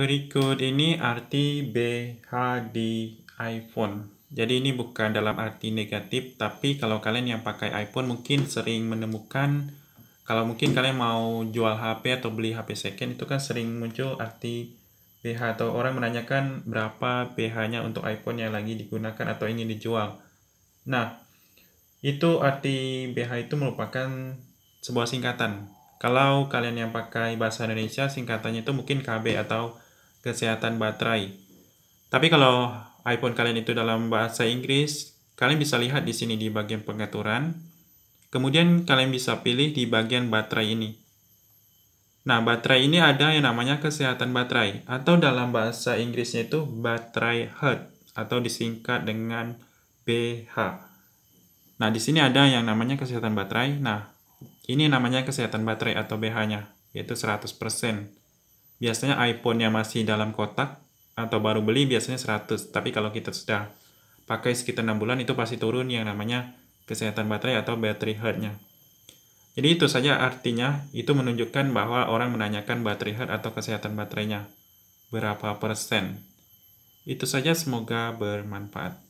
Berikut ini arti BH di iPhone. Jadi ini bukan dalam arti negatif, tapi kalau kalian yang pakai iPhone mungkin sering menemukan kalau mungkin kalian mau jual HP atau beli HP second itu kan sering muncul arti BH atau orang menanyakan berapa BH-nya untuk iPhone yang lagi digunakan atau ingin dijual. Nah, itu arti BH itu merupakan sebuah singkatan. Kalau kalian yang pakai bahasa Indonesia, singkatannya itu mungkin KB atau kesehatan baterai. Tapi kalau iPhone kalian itu dalam bahasa Inggris, kalian bisa lihat di sini di bagian pengaturan. Kemudian kalian bisa pilih di bagian baterai ini. Nah, baterai ini ada yang namanya kesehatan baterai atau dalam bahasa Inggrisnya itu baterai health atau disingkat dengan BH. Nah, di sini ada yang namanya kesehatan baterai. Nah, ini namanya kesehatan baterai atau BH-nya, yaitu 100% biasanya iphone yang masih dalam kotak atau baru beli biasanya 100. Tapi kalau kita sudah pakai sekitar 6 bulan itu pasti turun yang namanya kesehatan baterai atau battery health-nya. Jadi itu saja artinya, itu menunjukkan bahwa orang menanyakan battery health atau kesehatan baterainya. Berapa persen? Itu saja semoga bermanfaat.